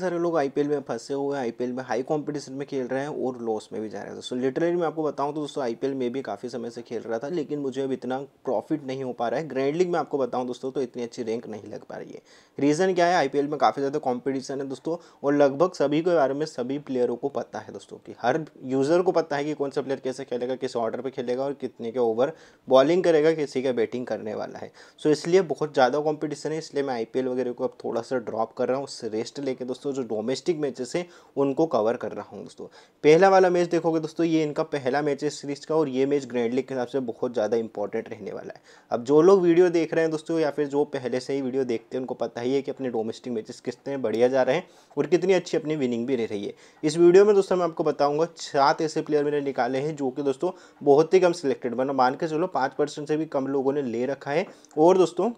सारे लोग आईपीएल में फंसे हुए हैं आईपीएल में हाई कंपटीशन में खेल रहे हैं और लॉस में भी जा रहे हैं सो लिटरली मैं आपको बताऊं तो दोस्तों आईपीएल में भी काफ़ी समय से खेल रहा था लेकिन मुझे अब इतना प्रॉफिट नहीं हो पा रहा है ग्रैंड लीग में आपको बताऊं दोस्तों तो इतनी अच्छी रैंक नहीं लग पा रही है रीज़न क्या है आईपीएल में काफ़ी ज़्यादा कॉम्पिटिशन है दोस्तों और लगभग सभी के बारे में सभी प्लेयरों को पता है दोस्तों की हर यूज़र को पता है कि कौन सा प्लेयर कैसे खेलेगा किस ऑर्डर पर खेलेगा और कितने के ओवर बॉलिंग करेगा किसी का बैटिंग करने वाला है सो इसलिए बहुत ज़्यादा कॉम्पिटिशन है इसलिए मैं आई वगैरह को अब थोड़ा सा ड्रॉप कर रहा हूँ उससे रेस्ट लेके दोस्तों दोस्तों जो डोमेस्टिक मैचेस हैं उनको कवर कर रहा हूँ दोस्तों पहला वाला मैच देखोगे दोस्तों ये इनका पहला मैच है सीरीज का और ये मैच ग्रैंड लीग के हिसाब से बहुत ज़्यादा इंपॉर्टेंट रहने वाला है अब जो लोग वीडियो देख रहे हैं दोस्तों या फिर जो पहले से ही वीडियो देखते हैं उनको पता ही है कि अपने डोमेस्टिक मैचेस कितने बढ़िया जा रहे हैं और कितनी अच्छी अपनी विनिंग भी रह रही है इस वीडियो में दोस्तों मैं आपको बताऊँगा सात ऐसे प्लेयर मैंने निकाले हैं जो कि दोस्तों बहुत ही कम सिलेक्टेड मतलब मान के चलो पाँच से भी कम लोगों ने ले रखा है और दोस्तों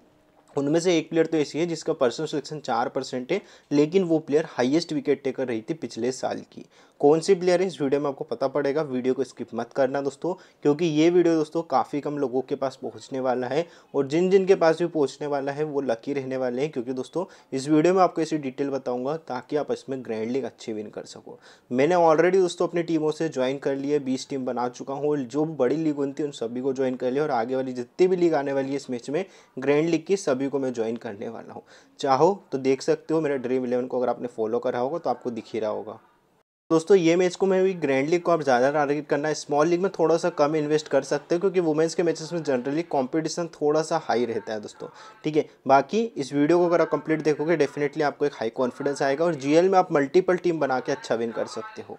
उनमें से एक प्लेयर तो ऐसी है जिसका पर्सनल सिलेक्शन चार परसेंट है लेकिन वो प्लेयर हाईएस्ट विकेट टेकर रही थी पिछले साल की कौन सी प्लेयर है इस वीडियो में आपको पता पड़ेगा वीडियो को स्किप मत करना दोस्तों क्योंकि ये वीडियो दोस्तों काफ़ी कम लोगों के पास पहुंचने वाला है और जिन जिन के पास भी पहुंचने वाला है वो लकी रहने वाले हैं क्योंकि दोस्तों इस वीडियो में आपको ऐसी डिटेल बताऊंगा ताकि आप इसमें ग्रैंड लीग अच्छी विन कर सको मैंने ऑलरेडी दोस्तों अपनी टीमों से ज्वाइन कर लिया बीस टीम बना चुका हूँ और जो बड़ी लीग बनती है उन सभी को ज्वाइन कर लिया और आगे वाली जितनी भी लीग आने वाली है इस मैच में ग्रैंड लीग की सभी सभी को मैं ज्वाइन करने वाला हूँ चाहो तो देख सकते हो मेरा ड्रीम इलेवन को अगर आपने फॉलो करा होगा तो आपको दिख ही रहा होगा दोस्तों ये मैच को मैं भी ग्रैंड लीग को आप ज़्यादा टारगेट करना है स्मॉल लीग में थोड़ा सा कम इन्वेस्ट कर सकते हो क्योंकि वुमेंस के मैचेस में जनरली कंपटीशन थोड़ा सा हाई रहता है दोस्तों ठीक है बाकी इस वीडियो को अगर आप कंप्लीट देखोगे डेफिनेटली आपको एक हाई कॉन्फिडेंस आएगा और जीएल में आप मल्टीपल टीम बना के अच्छा विन कर सकते हो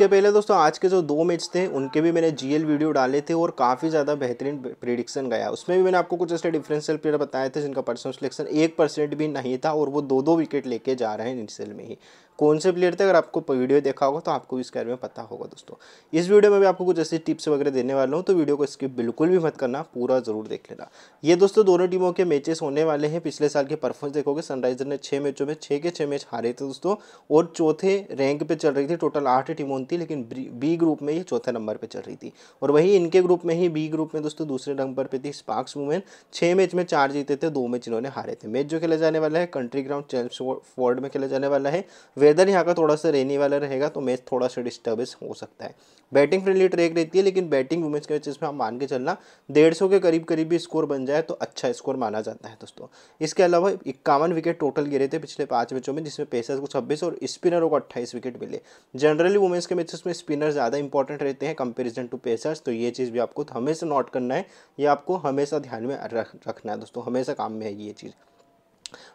के पहले दोस्तों आज के जो दो मैच थे उनके भी मैंने जीएल वीडियो डाले थे और काफ़ी ज़्यादा बेहतरीन प्रिडिक्शन गया उसमें भी मैंने आपको कुछ ऐसे डिफरेंशियल प्लेयर बताए थे जिनका पर्सनल सिलेक्शन एक परसेंट भी नहीं था और वो दो दो विकेट लेके जा रहे हैं इनसेल में ही कौन से प्लेयर थे अगर आपको वीडियो देखा होगा तो आपको इसके बारे में पता होगा दोस्तों इस वीडियो में भी आपको कुछ ऐसी टिप्स वगैरह देने वाला हूँ तो वीडियो को स्किप बिल्कुल भी मत करना पूरा जरूर देख लेना ये दोस्तों दोनों टीमों के मैचेस होने वाले हैं पिछले साल के परफॉर्मेंस देखोगे सनराइजर ने छः मैचों में छः के छः मैच हारे थे दोस्तों और चौथे रैंक पर चल रही थी टोटल आठ टीमों थी लेकिन बी ग्रुप में ये चौथे नंबर पर चल रही थी और वही इनके ग्रुप में ही बी ग्रुप में दोस्तों दूसरे नंबर पर थी स्पार्क्स वुमेन छः मैच में चार जीते थे दो मैच इन्होंने हारे थे मैच जो खेला जाने वाला है कंट्री ग्राउंड चेल्स फोर्ड में खेला जाने वाला है वेदर यहाँ का थोड़ा सा रेनी वाला रहेगा तो मैच थोड़ा सा डिस्टर्बेंस हो सकता है बैटिंग फ्रेंडली ट्रेक रहती है लेकिन बैटिंग वुमेंस के मैचेस में हम मान के चलना डेढ़ सौ के करीब करीब भी स्कोर बन जाए तो अच्छा स्कोर माना जाता है दोस्तों इसके अलावा इक्यावन विकेट टोटल गिरे थे पिछले पाँच मैचों में जिसमें पेसर्स को छब्बीस और स्पिनरों को अट्ठाईस विकेट मिले जनरली वुमेंस के मैचेस में तो स्पिनर ज़्यादा इंपॉर्टेंट रहते हैं कंपेरिजन टू पेसर्स तो ये चीज़ भी आपको हमेशा नोट करना है ये आपको हमेशा ध्यान में रख रखना है दोस्तों हमेशा काम में है ये चीज़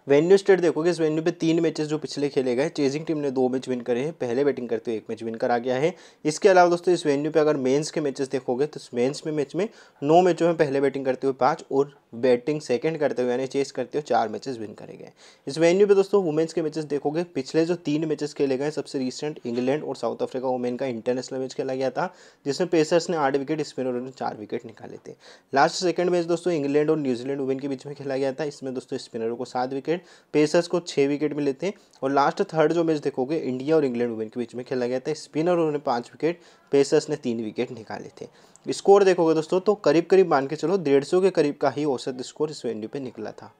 वेन्यू स्टेट देखोगे इस वेन्यू पे तीन मैचेस जो पिछले खेले गए चेजिंग टीम ने दो मैच विन करे हैं पहले बैटिंग करते हुए एक मैच विन करा गया है इसके अलावा दोस्तों इस वेन्यू पे अगर मेंस के मैचेस देखोगे तो मेंस में मैच में नौ मैचों में पहले बैटिंग करते हुए पाँच और बैटिंग सेकंड करते हुए यानी चेस करते हुए चार मैचेस विन करे गए इस वेन्यू पे दोस्तों वुमेंस के मैचेस देखोगे पिछले जो तीन मैचेस खेले गए सबसे रिसेंट इंग्लैंड और साउथ अफ्रीका वुमेन का इंटरनेशनल मैच खेला गया था जिसमें पेसर्स ने आठ विकेट स्पिनरों ने चार विकेट निकाले थे लास्ट सेकंड मैच दोस्तों इंग्लैंड और न्यूजीलैंड वुमेन के बीच में खेला गया था इसमें दोस्तों स्पिनरों को सात सात विकेट पेसर्स को छः विकेट मिले थे और लास्ट थर्ड जो मैच देखोगे इंडिया और इंग्लैंड वुमेन के बीच में खेला गया था स्पिनर उन्होंने पाँच विकेट पेसर्स ने तीन विकेट निकाले थे स्कोर देखोगे दोस्तों तो करीब करीब मान के चलो डेढ़ के करीब का ही औसत स्कोर इस वेन्यू पर निकला था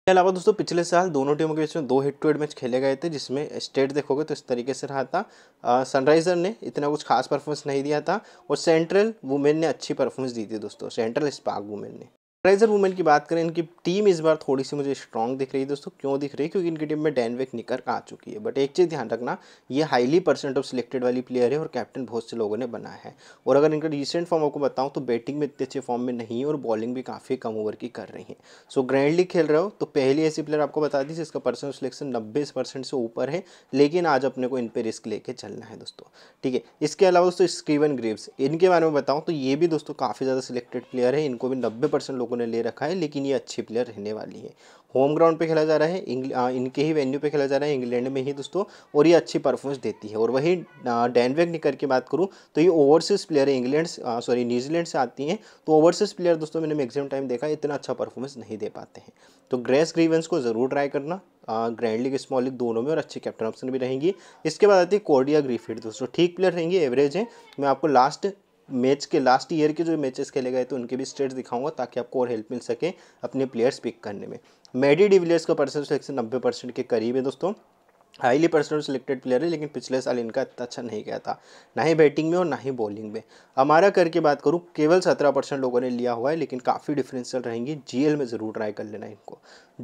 इसके अलावा दोस्तों पिछले साल दोनों टीमों के बीच में दो हिट टू हिट मैच खेले गए थे जिसमें स्टेट देखोगे तो इस तरीके से रहा था सनराइजर ने इतना कुछ खास परफॉर्मेंस नहीं दिया था और सेंट्रल वुमेन ने अच्छी परफॉर्मेंस दी थी दोस्तों सेंट्रल स्पार्क वुमेन ने सनराइजर वुमेन की बात करें इनकी टीम इस बार थोड़ी सी मुझे स्ट्रॉन्ग दिख रही है दोस्तों क्यों दिख रही है क्योंकि इनकी टीम में डैनविक निकर आ चुकी है बट एक चीज़ ध्यान रखना ये हाईली परसेंट ऑफ सिलेक्टेड वाली प्लेयर है और कैप्टन बहुत से लोगों ने बनाया है और अगर इनका रिसेंट फॉर्म आपको बताऊँ तो बैटिंग में इतने अच्छे फॉर्म में नहीं है और बॉलिंग भी काफ़ी कम ओवर की कर रही है सो ग्रैंड लीग खेल रहे हो तो पहली ऐसी प्लेयर आपको बता दी जिसका परसेंट सिलेक्शन नब्बे से ऊपर है लेकिन आज अपने को इन पर रिस्क लेके चलना है दोस्तों ठीक है इसके अलावा दोस्तों स्कीवन ग्रेव्स इनके बारे में बताऊँ तो ये भी दोस्तों काफ़ी ज़्यादा सिलेक्टेड प्लेयर है इनको भी नब्बे लोग लोगों ने ले रखा है लेकिन ये अच्छी प्लेयर रहने वाली है होम ग्राउंड पे खेला जा रहा है इनके ही वेन्यू पे खेला जा रहा है इंग्लैंड में ही दोस्तों और ये अच्छी परफॉर्मेंस देती है और वही डैनवेग निकर की बात करूँ तो ये ओवरसीज़ प्लेयर है इंग्लैंड सॉरी न्यूजीलैंड से आती हैं तो ओवरसीज़ प्लेयर दोस्तों मैंने मैक्सिमम टाइम देखा इतना अच्छा परफॉर्मेंस नहीं दे पाते हैं तो ग्रेस ग्रीवेंस को ज़रूर ट्राई करना ग्रैंड लीग स्मॉल लीग दोनों में और अच्छे कैप्टन ऑप्शन भी रहेंगी इसके बाद आती है कोडिया ग्रीफिड दोस्तों ठीक प्लेयर रहेंगे एवरेज है मैं आपको लास्ट मैच के लास्ट ईयर के जो मैचेस खेले गए थे उनके भी स्टेट्स दिखाऊंगा ताकि आपको और हेल्प मिल सके अपने प्लेयर्स पिक करने में मेडी डिविलियर्स का परसेंट सिलेक्शन नब्बे परसेंट के करीब है दोस्तों हाईली पर्सनल सिलेक्टेड प्लेयर है लेकिन पिछले साल इनका इतना अच्छा नहीं गया था ना ही बैटिंग में और ना ही बॉलिंग में हमारा करके बात करूँ केवल सत्रह परसेंट लोगों ने लिया हुआ है लेकिन काफ़ी डिफरेंशियल रहेंगी जीएल में ज़रूर ट्राई कर लेना इनको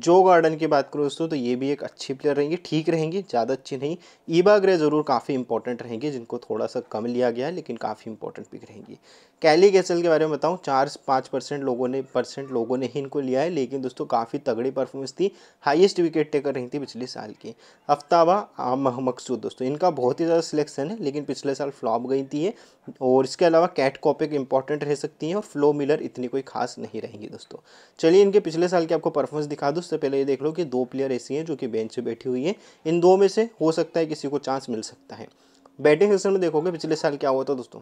जो गार्डन की बात करूँ दोस्तों तो ये भी एक अच्छी प्लेयर रहेंगी ठीक रहेंगी ज़्यादा अच्छी नहीं ईबा ग्रह ज़रूर काफ़ी इंपॉर्टेंट रहेंगी जिनको थोड़ा सा कम लिया गया है लेकिन काफ़ी इंपॉर्टेंट पिक रहेंगी कैली कैसल के बारे में बताऊँ चार पाँच परसेंट लोगों ने परसेंट लोगों ने ही इनको लिया है लेकिन दोस्तों काफ़ी तगड़ी परफॉर्मेंस थी हाइएस्ट विकेट टेकर रही थी पिछले साल की हफ्ता अलावा आम मकसूद दोस्तों इनका बहुत ही ज़्यादा सिलेक्शन है लेकिन पिछले साल फ्लॉप गई थी और इसके अलावा कैट कॉपिक इंपॉर्टेंट रह सकती हैं और फ्लो मिलर इतनी कोई खास नहीं रहेंगी दोस्तों चलिए इनके पिछले साल के आपको परफॉर्मेंस दिखा दो उससे पहले ये देख लो कि दो प्लेयर ऐसी हैं जो कि बेंच पर बैठी हुई हैं इन दो में से हो सकता है किसी को चांस मिल सकता है बैटिंग सेक्शन में देखोगे पिछले साल क्या हुआ था दोस्तों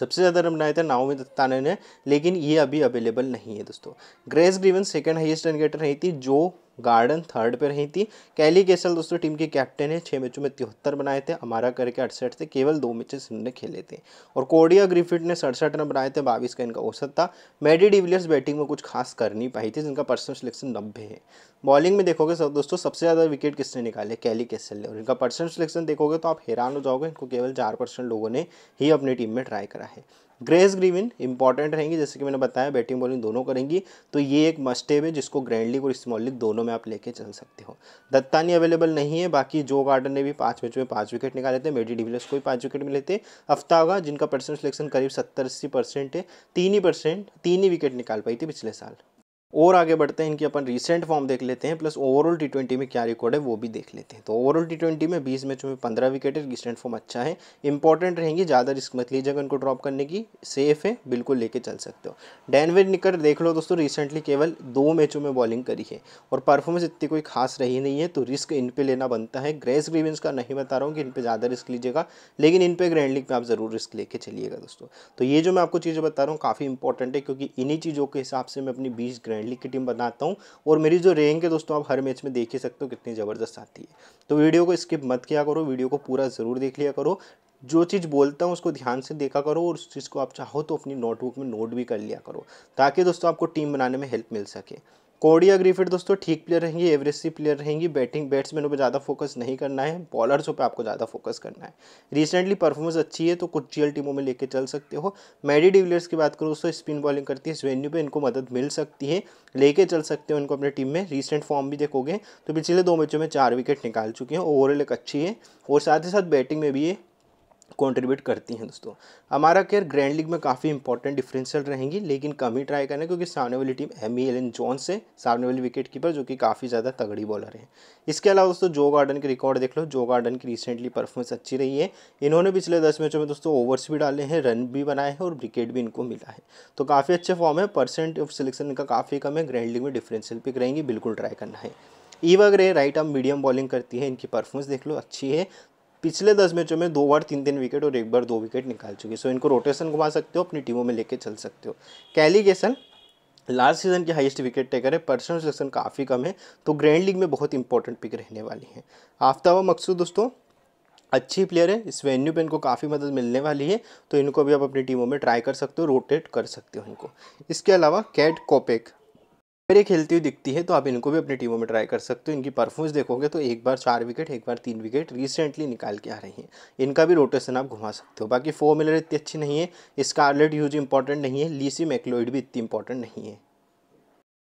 सबसे ज़्यादा रन बनाए थे नाओमी दत्ता ने लेकिन ये अभी अवेलेबल नहीं है दोस्तों Grace Greeven second highest run getter रही थी जो गार्डन थर्ड पे रही थी कैली केसल दोस्तों टीम के कैप्टन है छः मैचों में तिहत्तर बनाए थे हमारा करके अड़सठ थे केवल दो मैचेस इन्होंने खेले थे और कोडिया ग्रिफिट ने सड़सठ रन बनाए थे बाईस का इनका औसत था मेडी डिविलियर्स बैटिंग में कुछ खास कर नहीं पाई थी जिनका पर्सनल सिलेक्शन नब्बे है बॉलिंग में देखोगे सब दोस्तों सबसे ज़्यादा विकेट किसने निकाले कैली केसल ने और इनका पर्सनल सिलेक्शन देखोगे तो आप हैरान हो जाओगे इनको केवल चार लोगों ने ही अपनी टीम में ट्राई करा है ग्रेस ग्रीविन इंपॉर्टेंट रहेंगी जैसे कि मैंने बताया बैटिंग बॉलिंग दोनों करेंगी तो ये एक मस्टेव है जिसको ग्रैंड लीग और स्मॉल लीग दोनों में आप लेके चल सकते हो दत्तानी अवेलेबल नहीं है बाकी जो गार्डन ने भी पाँच मैच में पाँच विकेट निकाले थे मेडी डिविलियर्स को भी पाँच विकेट मिले थे होगा जिनका परसेंट सिलेक्शन करीब सत्तर अस्सी परसेंट है तीन ही परसेंट तीन ही विकेट निकाल पाई थी पिछले साल और आगे बढ़ते हैं इनकी अपन रिसेंट फॉर्म देख लेते हैं प्लस ओवरऑल टी ट्वेंटी में क्या रिकॉर्ड है वो भी देख लेते हैं तो ओवरऑल टी ट्वेंटी में बीस मैचों में पंद्रह विकेट है रिसेंट फॉर्म अच्छा है इंपॉर्टेंट रहेंगे ज़्यादा रिस्क मत लीजिएगा इनको ड्रॉप करने की सेफ है बिल्कुल लेके चल सकते हो डैनवेज निकर देख लो दोस्तों रिसेंटली केवल दो मैचों में बॉलिंग करी है और परफॉर्मेंस इतनी कोई खास रही नहीं है तो रिस्क इन पर लेना बनता है ग्रेस ग्रीवेंस का नहीं बता रहा हूँ कि इन पर ज़्यादा रिस्क लीजिएगा लेकिन इन पर ग्रैंड लीग में आप ज़रूर रिस्क लेके चलिएगा दोस्तों तो ये जो मैं आपको चीज़ें बता रहा हूँ काफ़ी इंपॉर्टेंट है क्योंकि इन्हीं चीज़ों के हिसाब से मैं अपनी बीस ग्रैंड फ्रेंडली की टीम बनाता हूँ और मेरी जो रैंक है दोस्तों आप हर मैच में देख ही सकते हो कितनी ज़बरदस्त आती है तो वीडियो को स्किप मत किया करो वीडियो को पूरा ज़रूर देख लिया करो जो चीज़ बोलता हूँ उसको ध्यान से देखा करो और उस चीज़ को आप चाहो तो अपनी नोटबुक में नोट भी कर लिया करो ताकि दोस्तों आपको टीम बनाने में हेल्प मिल सके कोडिया ग्रीफिट दोस्तों ठीक प्लेयर रहेंगी एवरेज सी प्लेयर रहेंगी बैटिंग बैट्समैनों पे ज़्यादा फोकस नहीं करना है बॉलर्सों पे आपको ज़्यादा फोकस करना है रिसेंटली परफॉर्मेंस अच्छी है तो कुछ जीएल टीमों में लेके चल सकते हो मैडी डिविलियर्स की बात करूँ दोस्तों स्पिन बॉलिंग करती है इस वेन्यू पर इनको मदद मिल सकती है लेके चल सकते हो इनको अपने टीम में रिसेंट फॉर्म भी देखोगे तो पिछले दो मैचों में चार विकेट निकाल चुके हैं ओवरऑल एक अच्छी है और साथ ही साथ बैटिंग में भी ये कंट्रीब्यूट करती हैं दोस्तों हमारा केयर ग्रैंड लीग में काफ़ी इंपॉर्टेंट डिफरेंशियल रहेंगी लेकिन कम ही ट्राई करना क्योंकि सामने वाली team M E N Jones है सामने वाली विकेट कीपर जो कि काफ़ी ज़्यादा तगड़ी बॉलर हैं इसके अलावा दोस्तों जो गार्डन के रिकॉर्ड देख लो जो गार्डन की रिसेंटली परफॉर्मेंस अच्छी रही है इन्होंने पिछले दस मैचों में दोस्तों ओवर्स भी डाले हैं रन भी बनाए हैं और विकेट भी इनको मिला है तो काफ़ी अच्छे फॉर्म है परसेंट ऑफ सिलेक्शन इनका काफ़ी कम है ग्रैंड लीग में डिफरेंशियल पिक रहेंगी बिल्कुल ट्राई करना है Eva Gray right arm medium bowling करती है इनकी परफॉर्मेंस देख लो अच्छी है पिछले दस मैचों में दो बार तीन तीन विकेट और एक बार दो विकेट निकाल चुकी है सो इनको रोटेशन घुमा सकते हो अपनी टीमों में लेके चल सकते हो कैलिगेशन लास्ट सीजन की हाईएस्ट विकेट टेकर है पर्सनल सिलेक्शन काफ़ी कम है तो ग्रैंड लीग में बहुत इंपॉर्टेंट पिक रहने वाली है आफ्ताबा मकसूद दोस्तों अच्छी प्लेयर है इस वेन्यू पे इनको काफ़ी मदद मिलने वाली है तो इनको भी आप अपनी टीमों में ट्राई कर सकते हो रोटेट कर सकते हो इनको इसके अलावा कैट कोपेक मेरे खेलती हुई दिखती है तो आप इनको भी अपनी टीमों में ट्राई कर सकते हो इनकी परफॉर्मेंस देखोगे तो एक बार चार विकेट एक बार तीन विकेट रिसेंटली निकाल के आ रही हैं इनका भी रोटेशन आप घुमा सकते हो बाकी फोर मिलर इतनी अच्छी नहीं है स्कारलेट यूज इंपॉर्टेंट नहीं है लीसी मैकलोइड भी इतनी इंपॉर्टेंट नहीं है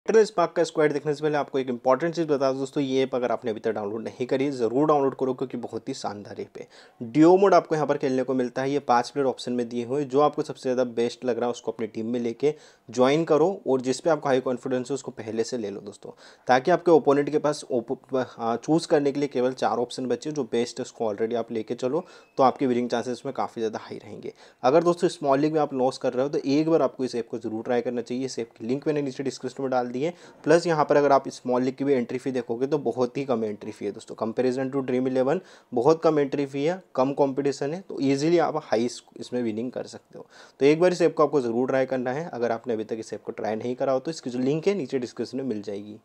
ट्रेस पार्क का स्क्वायर देखने से पहले आपको एक इंपॉर्टेंट चीज़ बता दूँ दोस्तों ये ऐप अगर आपने अभी तक डाउनलोड नहीं करी ज़रूर डाउनलोड करो क्योंकि बहुत ही शानदार ऐप है डिओ मोड आपको यहाँ पर खेलने को मिलता है ये पाँच प्लेयर ऑप्शन में दिए हुए जो आपको सबसे ज़्यादा बेस्ट लग रहा है उसको अपनी टीम में लेके ज्वाइन करो और जिसपे आपको हाई कॉन्फिडेंस है उसको पहले से ले लो दोस्तों ताकि आपके ओपोनेंट के पास चूज़ करने के लिए केवल चार ऑप्शन बचे जो बेस्ट उसको ऑलरेडी आप लेके चलो तो आपके विनिंग चांसेस में काफ़ी ज़्यादा हाई रहेंगे अगर दोस्तों स्मॉल लीग में आप लॉस कर रहे हो तो एक बार आपको इस ऐप को जरूर ट्राई करना चाहिए इस ऐप की लिंक मैंने नीचे डिस्क्रिप्शन में डाल दी है प्लस यहाँ पर अगर आप स्मॉल लिख की भी एंट्री फी देखोगे तो बहुत ही कम एंट्री फी है दोस्तों कंपेरिजन टू ड्रीम इलेवन बहुत कम एंट्री फी है कम कॉम्पिटिशन है तो ईजिली आप हाई इसमें विनिंग कर सकते हो तो एक बार इस ऐप को आपको ज़रूर ट्राई करना है अगर आपने अभी तक इस ऐप को ट्राई नहीं करा हो तो इसकी जो लिंक है नीचे डिस्क्रिप्शन में मिल जाएगी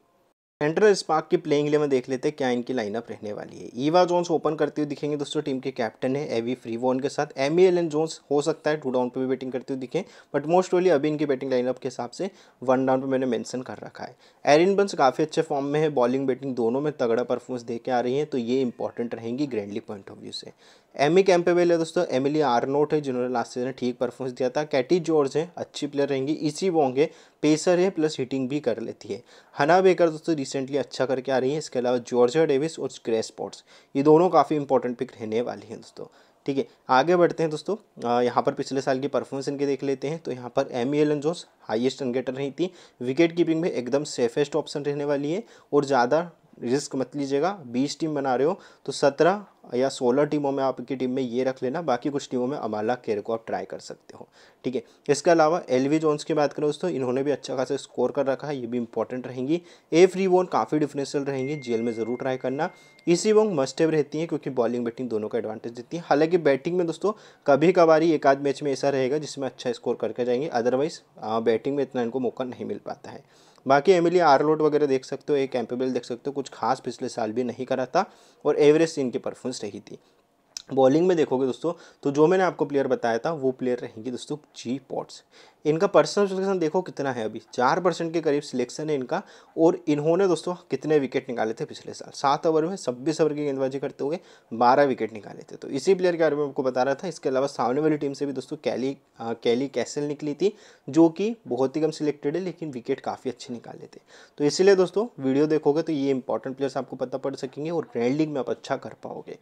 एंटर स्पार्क की प्लेइंग में देख लेते हैं क्या इनकी लाइनअप रहने वाली है ईवा जोन्स ओपन करते हुए दिखेंगे दोस्तों टीम के कैप्टन है एवी फ्रीवॉन के साथ एम ई एन जोन्स हो सकता है टू डाउन पे भी बैटिंग करते हुए दिखें बट मोस्ट ओली अभी इनकी बैटिंग लाइनअप के हिसाब से वन डाउन पे मैंने मैंसन कर रखा है एरिन बंस काफ़ी अच्छे फॉर्म में है बॉलिंग बैटिंग दोनों में तगड़ा परफॉर्मेंस दे के आ रही है तो ये इंपॉर्टेंट रहेंगी ग्रैंडली पॉइंट ऑफ व्यू से एमी कैम्पेबेल है दोस्तों एमिली नोट है जिन्होंने लास्ट सीजन ठीक परफॉर्मेंस दिया था कैटी जॉर्ज है अच्छी प्लेयर रहेंगी इसी होंगे पेसर है प्लस हिटिंग भी कर लेती है हना बेकर दोस्तों रिसेंटली अच्छा करके आ रही है इसके अलावा जॉर्जिया डेविस और ग्रेस पॉट्स ये दोनों काफ़ी इंपॉर्टेंट पिक रहने वाली हैं दोस्तों ठीक है आगे बढ़ते हैं दोस्तों यहाँ पर पिछले साल की परफॉर्मेंस इनके देख लेते हैं तो यहाँ पर एम ई एन जोस हाइएस्ट रनगेटर रही थी विकेट कीपिंग में एकदम सेफेस्ट ऑप्शन रहने वाली है और ज़्यादा रिस्क मत लीजिएगा बीस टीम बना रहे हो तो सत्रह या सोलह टीमों में आपकी टीम में ये रख लेना बाकी कुछ टीमों में अमाला केर को आप ट्राई कर सकते हो ठीक है इसके अलावा एलवी जोन्स की बात करें दोस्तों इन्होंने भी अच्छा खासा स्कोर कर रखा है ये भी इंपॉर्टेंट रहेंगी ए फ्री वोन काफ़ी डिफरेंशियल रहेंगी जेल में ज़रूर ट्राई करना इसी वो मस्टेव रहती हैं क्योंकि बॉलिंग बैटिंग दोनों का एडवांटेज देती है हालांकि बैटिंग में दोस्तों कभी कभार एक आध मैच में ऐसा रहेगा जिसमें अच्छा स्कोर करके जाएंगे अदरवाइज़ बैटिंग में इतना इनको मौका नहीं मिल पाता है बाकी एमिलिया आरलोट वगैरह देख सकते हो एक कैंपेबल देख सकते हो कुछ खास पिछले साल भी नहीं करा था और एवरेज इनकी परफॉर्मेंस रही थी बॉलिंग में देखोगे दोस्तों तो जो मैंने आपको प्लेयर बताया था वो प्लेयर रहेंगे दोस्तों जी पॉट्स इनका पर्सनल सिलेक्शन देखो कितना है अभी चार परसेंट के करीब सिलेक्शन है इनका और इन्होंने दोस्तों कितने विकेट निकाले थे पिछले साल सात ओवर में छब्बीस ओवर की गेंदबाजी करते हुए बारह विकेट निकाले थे तो इसी प्लेयर के बारे में आपको बता रहा था इसके अलावा सामने वाली टीम से भी दोस्तों कैली कैली कैसल निकली थी जो कि बहुत ही कम सिलेक्टेड है लेकिन विकेट काफ़ी अच्छे निकाले थे तो इसीलिए दोस्तों वीडियो देखोगे तो ये इंपॉर्टेंट प्लेयर्स आपको पता पड़ सकेंगे और ग्रैंड लीग में आप अच्छा कर पाओगे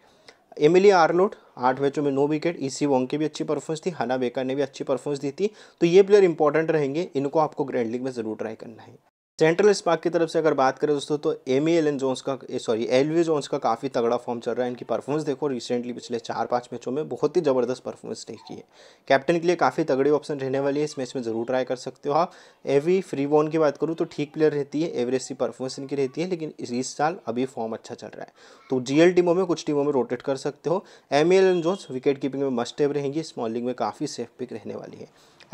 एमिली आर्लोट आठ मैचों में नौ विकेट ईसी वोंग की भी अच्छी परफॉर्मेंस थी हना बेकर ने भी अच्छी परफॉर्मेंस दी थी तो ये प्लेयर इंपॉर्टेंट रहेंगे इनको आपको ग्रैंड लीग में ज़रूर ट्राई करना है सेंट्रल स्पार्क की तरफ से अगर बात करें दोस्तों तो एम ए एलन जोन्स का सॉरी एलवी जोन्स का काफ़ी तगड़ा फॉर्म चल रहा है इनकी परफॉर्मेंस देखो रिसेंटली पिछले चार पाँच मैचों में बहुत ही ज़बरदस्त परफॉर्मेंस देखी है कैप्टन के लिए काफ़ी तगड़ी ऑप्शन रहने वाली है इस मैच में ज़रूर ट्राई कर सकते हो आप एवी फ्री बॉन की बात करूँ तो ठीक प्लेयर रहती है एवरेज सी परफॉर्मेंस इनकी रहती है लेकिन इस साल अभी फॉर्म अच्छा चल रहा है तो जी टीमों में कुछ टीमों में रोटेट कर सकते हो M A Ellen Jones wicket keeping में मस्ट रहेंगी स्मॉलिंग में काफ़ी सेफ पिक रहने वाली है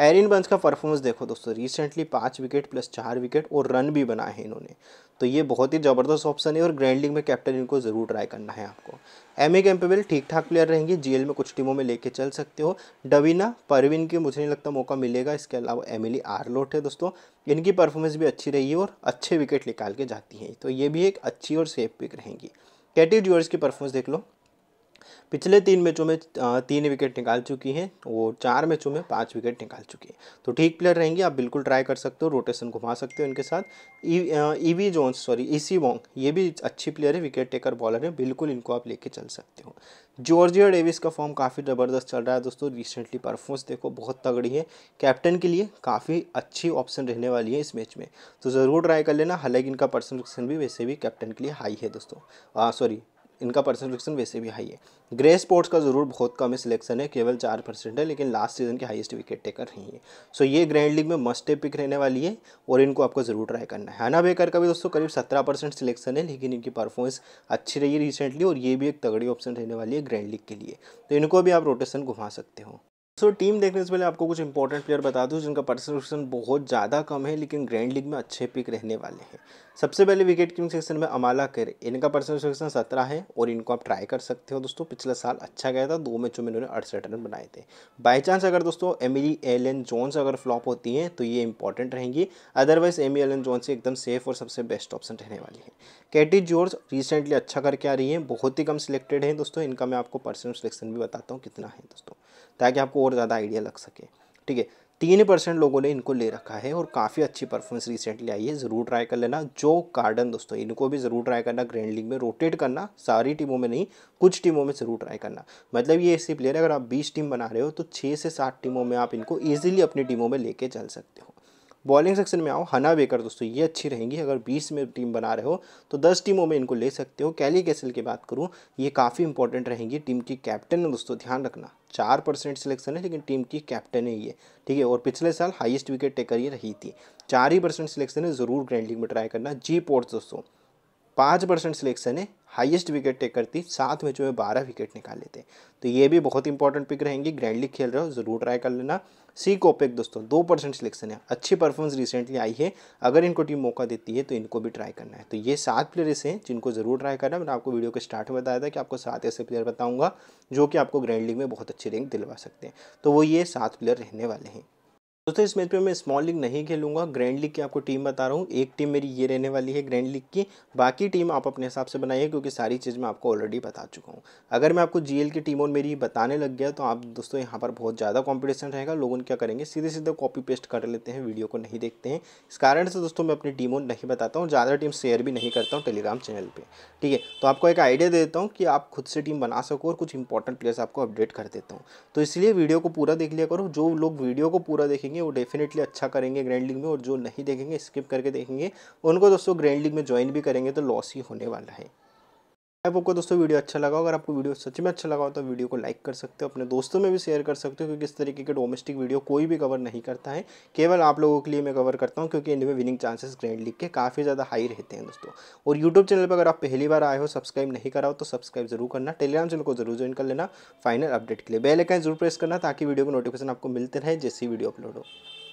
एरिन बंस का परफॉर्मेंस देखो दोस्तों रिसेंटली पाँच विकेट प्लस चार विकेट और रन भी बनाए हैं इन्होंने तो ये बहुत ही ज़बरदस्त ऑप्शन है और ग्रैंड लीग में कैप्टन इनको ज़रूर ट्राई करना है आपको एम ए कैम्पेबल ठीक ठाक प्लेयर रहेंगे जीएल में कुछ टीमों में लेके चल सकते हो डविना परविन के मुझे नहीं लगता मौका मिलेगा इसके अलावा एमिली आरलोट है दोस्तों इनकी परफॉर्मेंस भी अच्छी रही है और अच्छे विकेट निकाल के जाती हैं तो ये भी एक अच्छी और सेफ पिक रहेंगी कैटी ज्यूअर्स की परफॉर्मेंस देख लो पिछले तीन मैचों में तीन विकेट निकाल चुकी हैं और चार मैचों में पाँच विकेट निकाल चुकी हैं तो ठीक प्लेयर रहेंगे आप बिल्कुल ट्राई कर सकते हो रोटेशन घुमा सकते हो इनके साथ E V Jones sorry E C Wong ये भी अच्छी प्लेयर है विकेट टेकर बॉलर है बिल्कुल इनको आप लेके चल सकते हो जॉर्जिया डेविस का फॉर्म काफ़ी ज़बरदस्त चल रहा है दोस्तों रिसेंटली परफॉर्मेंस देखो बहुत तगड़ी है कैप्टन के लिए काफ़ी अच्छी ऑप्शन रहने वाली है इस मैच में तो ज़रूर ट्राई कर लेना हालांकि इनका परसेंटेज भी वैसे भी कैप्टन के लिए हाई है दोस्तों सॉरी इनका परसेंटेज वैसे भी हाई है ग्रे स्पोर्ट्स का ज़रूर बहुत कम है सिलेक्शन है केवल चार परसेंट है लेकिन लास्ट सीजन के हाईएस्ट विकेट टेकर रही है सो ये ग्रैंड लीग में मस्ट पिक रहने वाली है और इनको आपको ज़रूर ट्राई करना है हाना बेकर का भी दोस्तों करीब सत्रह परसेंट सिलेक्शन है लेकिन इनकी परफॉर्मेंस अच्छी रही है रिसेंटली और ये भी एक तगड़ी ऑप्शन रहने वाली है ग्रैंड लीग के लिए तो इनको भी आप रोटेशन घुमा सकते हो सो so, टीम देखने से पहले आपको कुछ इंपॉर्टेंट प्लेयर बता दूं जिनका परसेंटेशन बहुत ज़्यादा कम है लेकिन ग्रैंड लीग में अच्छे पिक रहने वाले हैं सबसे पहले विकेट कीपिंग सेक्शन में अमाला कर इनका परसेंटेशन सत्रह है और इनको आप ट्राई कर सकते हो दोस्तों पिछला साल अच्छा गया था दो मैचों में इन्होंने अड़सठ रन बनाए थे बाई चांस अगर दोस्तों एमिली एलन जोन्स अगर फ्लॉप होती हैं तो ये इंपॉर्टेंट रहेंगी अदरवाइज एमी एलन जोन्स एकदम सेफ और सबसे बेस्ट ऑप्शन रहने वाली है कैटी जोर्स रिसेंटली अच्छा करके आ रही है बहुत ही कम सिलेक्टेड है दोस्तों इनका मैं आपको पर्सनल सिलेक्शन भी बताता हूँ कितना है दोस्तों ताकि आपको और ज़्यादा आइडिया लग सके ठीक है तीन परसेंट लोगों ने इनको ले रखा है और काफ़ी अच्छी परफॉर्मेंस रिसेंटली आई है ज़रूर ट्राई कर लेना जो गार्डन दोस्तों इनको भी ज़रूर ट्राई करना ग्रैंड लीग में रोटेट करना सारी टीमों में नहीं कुछ टीमों में ज़रूर ट्राई करना मतलब ये ऐसी प्लेयर अगर आप बीस टीम बना रहे हो तो छः से सात टीमों में आप इनको ईजिली अपनी टीमों में लेके चल सकते हो बॉलिंग सेक्शन में आओ हना बेकर दोस्तों ये अच्छी रहेंगी अगर बीस में टीम बना रहे हो तो दस टीमों में इनको ले सकते हो कैली कैसल की बात करूँ ये काफ़ी इंपॉर्टेंट रहेंगी टीम की कैप्टन है दोस्तों ध्यान रखना चार परसेंट सिलेक्शन है लेकिन टीम की कैप्टन है ये ठीक है और पिछले साल हाइस्ट विकेट टेकर ये रही थी चार ही परसेंट सिलेक्शन है ज़रूर ग्रैंड लीग में ट्राई करना जी पोर्ट्स दोस्तों पाँच परसेंट सिलेक्शन है हाईएस्ट विकेट टेक करती सात मैचों में बारह विकेट निकाल लेते तो ये भी बहुत इंपॉर्टेंट पिक रहेंगी ग्रैंड लीग खेल रहे हो ज़रूर ट्राई कर लेना सी कोपेक दोस्तों दो परसेंट सिलेक्शन है अच्छी परफॉर्मेंस रिसेंटली आई है अगर इनको टीम मौका देती है तो इनको भी ट्राई करना है तो ये सात प्लेयर ऐसे हैं जिनको ज़रूर ट्राई करना मैंने आपको वीडियो के स्टार्ट में बताया था कि आपको सात ऐसे प्लेयर बताऊँगा जो कि आपको ग्रैंड लीग में बहुत अच्छी रैंक दिलवा सकते हैं तो वो ये सात प्लेयर रहने वाले हैं दोस्तों इस मैच में मैं स्मॉल लीग नहीं खेलूंगा ग्रैंड लीग की आपको टीम बता रहा हूँ एक टीम मेरी ये रहने वाली है ग्रैंड लीग की बाकी टीम आप अपने हिसाब से बनाइए क्योंकि सारी चीज़ मैं आपको ऑलरेडी बता चुका हूँ अगर मैं आपको जीएल की टीम और मेरी बताने लग गया तो आप दोस्तों यहाँ पर बहुत ज़्यादा कॉम्पिटिशन रहेगा लोगों क्या करेंगे सीधे सीधे कॉपी पेस्ट कर लेते हैं वीडियो को नहीं देखते हैं इस कारण से दोस्तों मैं अपनी टीम और नहीं बताता हूँ ज़्यादा टीम शेयर भी नहीं करता हूँ टेलीग्राम चैनल पर ठीक है तो आपको एक आइडिया दे देता हूँ कि आप खुद से टीम बना सको और कुछ इंपॉर्टेंट प्लेयर्स आपको अपडेट कर देता हूँ तो इसलिए वीडियो को पूरा देख लिया करो जो लोग वीडियो को पूरा देखेंगे देखेंगे वो डेफिनेटली अच्छा करेंगे ग्रैंड लीग में और जो नहीं देखेंगे स्किप करके देखेंगे उनको दोस्तों ग्रैंड लीग में ज्वाइन भी करेंगे तो लॉस ही होने वाला है आपको दोस्तों वीडियो अच्छा लगा अगर आपको वीडियो सच में अच्छा लगा हो तो वीडियो को लाइक कर सकते हो अपने दोस्तों में भी शेयर कर सकते हो क्योंकि इस तरीके के डोमेस्टिक वीडियो कोई भी कवर नहीं करता है केवल आप लोगों के लिए मैं कवर करता हूँ क्योंकि इनमें विनिंग चांसेस ग्रैंड लीग के काफ़ी ज़्यादा हाई रहते हैं दोस्तों और यूट्यूब चैनल पर अगर आप पहली बार आए हो सब्सक्राइब नहीं कराओ तो सब्सक्राइब जरूर करना टेलीग्राम चैनल को जरूर ज्वाइन कर लेना फाइनल अपडेट के लिए बेल आइकन जरूर प्रेस करना ताकि वीडियो को नोटिफिकेशन आपको मिलते रहे जैसे ही वीडियो अपलोड हो